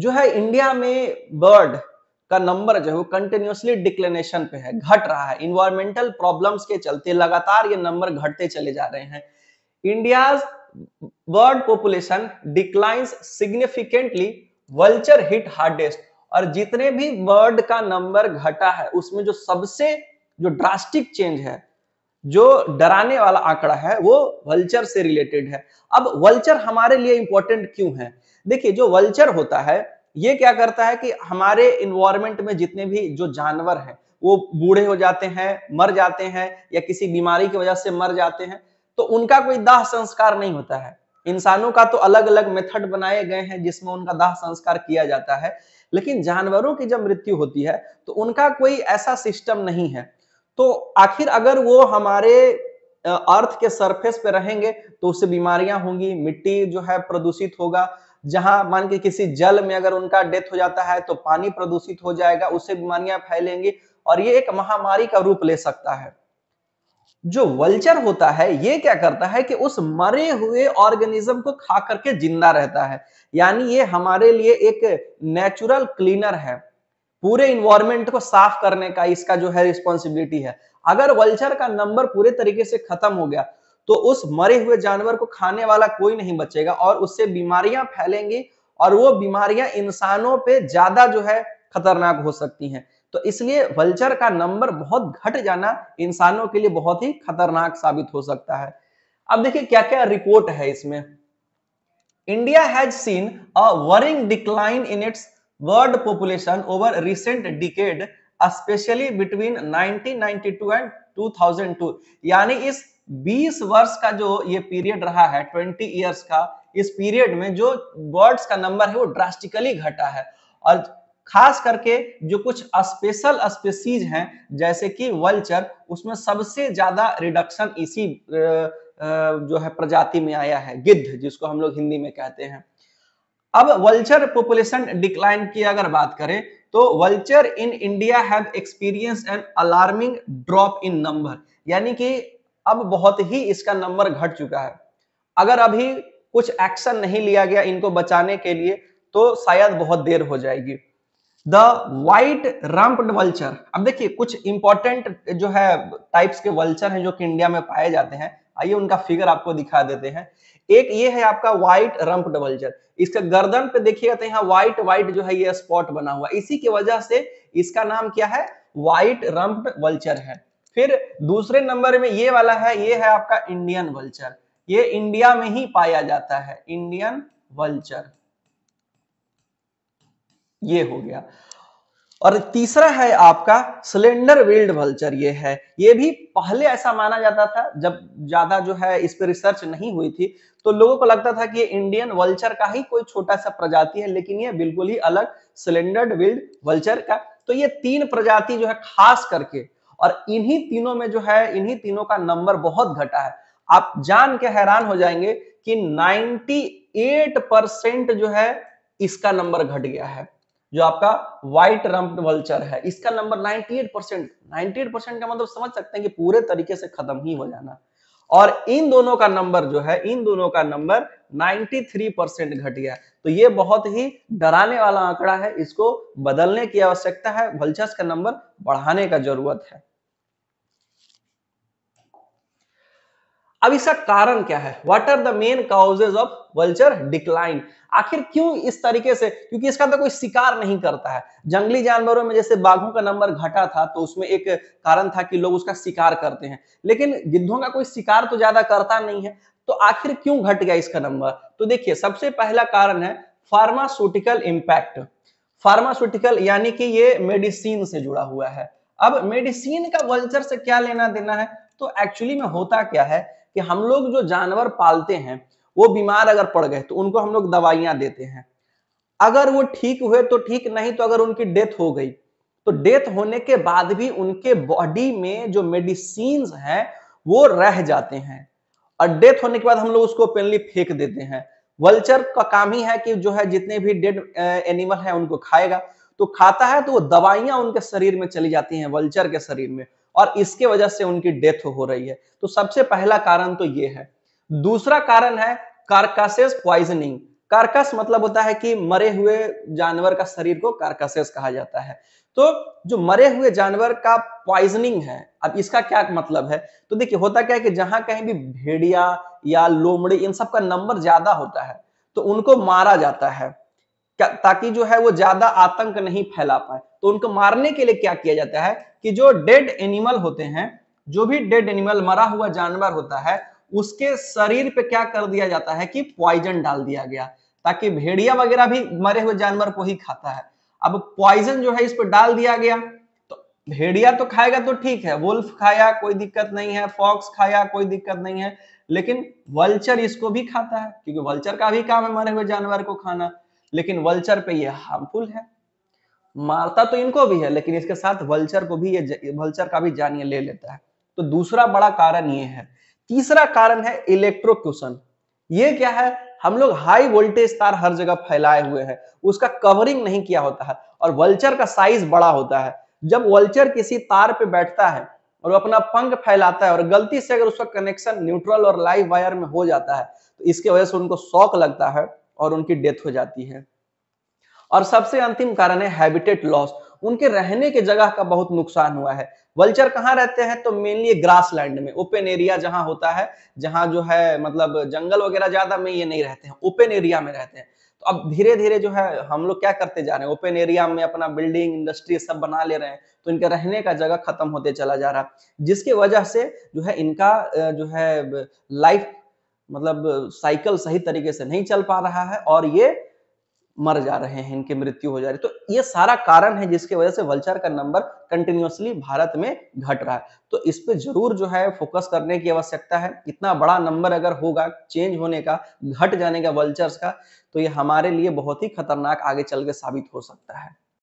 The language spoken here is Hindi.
जो है इंडिया में बर्ड का नंबर जो है वो कंटिन्यूसली डिक्लेनेशन पे है घट रहा है इन्वायरमेंटल प्रॉब्लम्स के चलते लगातार ये नंबर घटते चले जा रहे हैं India bird population declines significantly vulture hit hardest और जितने भी बर्ड का नंबर घटा है उसमें जो सबसे जो ड्रास्टिक चेंज है जो डराने वाला आंकड़ा है वो वल्चर से रिलेटेड है अब वल्चर हमारे लिए इंपॉर्टेंट क्यों है देखिए जो वल्चर होता है ये क्या करता है कि हमारे इन्वायरमेंट में जितने भी जो जानवर हैं वो बूढ़े हो जाते हैं मर जाते हैं या किसी बीमारी की वजह से मर जाते हैं तो उनका कोई दाह संस्कार नहीं होता है इंसानों का तो अलग अलग मेथड बनाए गए हैं जिसमें उनका दाह संस्कार किया जाता है लेकिन जानवरों की जब मृत्यु होती है तो उनका कोई ऐसा सिस्टम नहीं है तो आखिर अगर वो हमारे अर्थ के सरफेस पे रहेंगे तो उससे बीमारियां होंगी मिट्टी जो है प्रदूषित होगा जहां मान के किसी जल में अगर उनका डेथ हो जाता है तो पानी प्रदूषित हो जाएगा उससे बीमारियां फैलेंगी और ये एक महामारी का रूप ले सकता है जो वल्चर होता है ये क्या करता है कि उस मरे हुए ऑर्गेनिज्म को खा करके जिंदा रहता है यानी ये हमारे लिए एक नेचुरल क्लीनर है पूरे इन्वायरमेंट को साफ करने का इसका जो है रिस्पॉन्सिबिलिटी है अगर वल्चर का नंबर पूरे तरीके से खत्म हो गया तो उस मरे हुए जानवर को खाने वाला कोई नहीं बचेगा और उससे बीमारियां फैलेंगी और वो बीमारियां इंसानों पे ज्यादा जो है खतरनाक हो सकती हैं तो इसलिए वल्चर का नंबर बहुत घट जाना इंसानों के लिए बहुत ही खतरनाक साबित हो सकता है अब देखिए क्या क्या रिपोर्ट है इसमें India has seen a worrying decline in its world population over recent decade especially between 1992 and 2002 यानी इस 20 वर्ष का जो ये पीरियड रहा है 20 इयर्स का इस पीरियड में जो बर्ड्स का नंबर है वो ड्रास्टिकली घटा है और खास करके जो कुछ स्पेशल स्पेसीज हैं जैसे कि वल्चर उसमें सबसे ज्यादा रिडक्शन इसी जो है प्रजाति में आया है गिद्ध जिसको हम लोग हिंदी में कहते हैं अब वल्चर पॉपुलेशन डिक्लाइन की अगर बात करें तो vulture in India have experience an alarming drop in number यानी कि अब बहुत ही इसका नंबर घट चुका है अगर अभी कुछ एक्शन नहीं लिया गया इनको बचाने के लिए तो शायद बहुत देर हो जाएगी द वाइट रम्प्ड वल्चर अब देखिए कुछ इंपॉर्टेंट जो है टाइप्स के वल्चर हैं जो कि इंडिया में पाए जाते हैं आइए उनका फिगर आपको दिखा देते हैं एक ये है आपका व्हाइट रंप डबलचर इसके गर्दन पे देखिएगा तो यहाँ व्हाइट व्हाइट जो है ये स्पॉट बना हुआ इसी की वजह से इसका नाम क्या है व्हाइट रंप वल्चर है फिर दूसरे नंबर में ये वाला है ये है आपका इंडियन वल्चर ये इंडिया में ही पाया जाता है इंडियन वल्चर ये हो गया और तीसरा है आपका सिलेंडर वेल्ड वल्चर ये है ये भी पहले ऐसा माना जाता था जब ज्यादा जो है इस पर रिसर्च नहीं हुई थी तो लोगों को लगता था कि ये इंडियन वल्चर का ही कोई छोटा सा प्रजाति है लेकिन ये बिल्कुल ही अलग सिलेंडर विल्ड वल्चर का तो ये तीन प्रजाति जो है खास करके और इन्हीं तीनों में जो है इन्हीं तीनों का नंबर बहुत घटा है आप जान के हैरान हो जाएंगे कि 98 परसेंट जो है इसका नंबर घट गया है जो आपका व्हाइट रंप वल्चर है इसका नंबर 98 परसेंट परसेंट का मतलब समझ सकते हैं कि पूरे तरीके से खत्म ही हो जाना और इन दोनों का नंबर जो है इन दोनों का नंबर 93 परसेंट घट गया तो ये बहुत ही डराने वाला आंकड़ा है इसको बदलने की आवश्यकता है वल्चर्स का नंबर बढ़ाने का जरूरत है अब इसका कारण क्या है what are the main causes of vulture decline आखिर क्यों इस तरीके से क्योंकि इसका तो कोई शिकार नहीं करता है जंगली जानवरों में जैसे बाघों का नंबर घटा था तो उसमें एक कारण था कि लोग उसका शिकार करते हैं लेकिन गिद्धों का कोई शिकार तो ज्यादा करता नहीं है तो आखिर क्यों घट गया इसका नंबर तो देखिए सबसे पहला कारण है फार्मास्यूटिकल इम्पैक्ट फार्मास्यूटिकल यानी कि ये मेडिसिन से जुड़ा हुआ है अब मेडिसिन का वल्चर से क्या लेना देना है तो एक्चुअली में होता क्या है कि हम लोग जो जानवर पालते हैं वो बीमार अगर पड़ गए तो उनको हम लोग दवाइयां देते हैं अगर वो ठीक हुए तो ठीक नहीं तो अगर उनकी डेथ हो गई तो डेथ होने के बाद भी उनके बॉडी में जो मेडिसिन है वो रह जाते हैं और डेथ होने के बाद हम लोग उसको ओपनली फेंक देते हैं वल्चर का काम ही है कि जो है जितने भी डेड एनिमल है उनको खाएगा तो खाता है तो वो दवाइयां उनके शरीर में चली जाती हैं वल्चर के शरीर में और इसके वजह से उनकी डेथ हो रही है तो सबसे पहला कारण तो ये है दूसरा कारण है कार्कासेस प्वाइजनिंग कार्कस मतलब होता है कि मरे हुए जानवर का शरीर को कार्कासेस कहा जाता है तो जो मरे हुए जानवर का प्वाइजनिंग है अब इसका क्या मतलब है तो देखिए होता क्या है कि जहां कहीं भी भेड़िया या लोमड़ी इन सब का नंबर ज्यादा होता है तो उनको मारा जाता है ताकि जो है वो ज्यादा आतंक नहीं फैला पाए तो उनको मारने के लिए क्या किया जाता है कि जो डेड एनिमल होते हैं जो भी डेड एनिमल मरा हुआ जानवर होता है उसके शरीर पे क्या कर दिया जाता है कि पॉइजन डाल दिया गया ताकि भेड़िया वगैरह भी मरे हुए जानवर को ही खाता है अब पॉइजन जो है इस पर डाल दिया गया तो भेड़िया तो खाएगा तो ठीक है वुल्फ खाया कोई दिक्कत नहीं है फॉक्स खाया कोई दिक्कत नहीं है लेकिन वल्चर इसको भी खाता है क्योंकि वल्चर का भी काम है मरे हुए जानवर को खाना लेकिन वल्चर पे ये हार्मफुल है मारता तो इनको भी है लेकिन इसके साथ वल्चर को भी ये वल्चर का भी जान ये ले लेता है तो दूसरा बड़ा कारण ये है तीसरा कारण है इलेक्ट्रोक्यूशन ये क्या है हम लोग हाई वोल्टेज तार हर जगह फैलाए हुए हैं उसका कवरिंग नहीं किया होता है और वल्चर का साइज बड़ा होता है जब वल्चर किसी तार पे बैठता है और अपना पंख फैलाता है और गलती से अगर उसका कनेक्शन न्यूट्रल और लाइव वायर में हो जाता है तो इसके वजह से उनको शौक लगता है और उनकी डेथ हो जाती है और सबसे अंतिम कारण हैबिटेट लॉस उनके रहने के जगह का बहुत नुकसान हुआ है वल्चर कहाँ रहते हैं तो मेनली ग्रास लैंड में ओपन एरिया जहां होता है जहां जो है मतलब जंगल वगैरह ज्यादा में ये नहीं रहते हैं ओपन एरिया में रहते हैं तो अब धीरे धीरे जो है हम लोग क्या करते जा रहे हैं ओपन एरिया में अपना बिल्डिंग इंडस्ट्री सब बना ले रहे हैं तो इनके रहने का जगह खत्म होते चला जा रहा जिसकी वजह से जो है इनका जो है लाइफ मतलब साइकिल सही तरीके से नहीं चल पा रहा है और ये मर जा रहे हैं इनकी मृत्यु हो जा रही है तो ये सारा कारण है जिसके वजह से वल्चर का नंबर कंटिन्यूसली भारत में घट रहा है तो इस पे जरूर जो है फोकस करने की आवश्यकता है इतना बड़ा नंबर अगर होगा चेंज होने का घट जाने का वल्चर्स का तो ये हमारे लिए बहुत ही खतरनाक आगे चल के साबित हो सकता है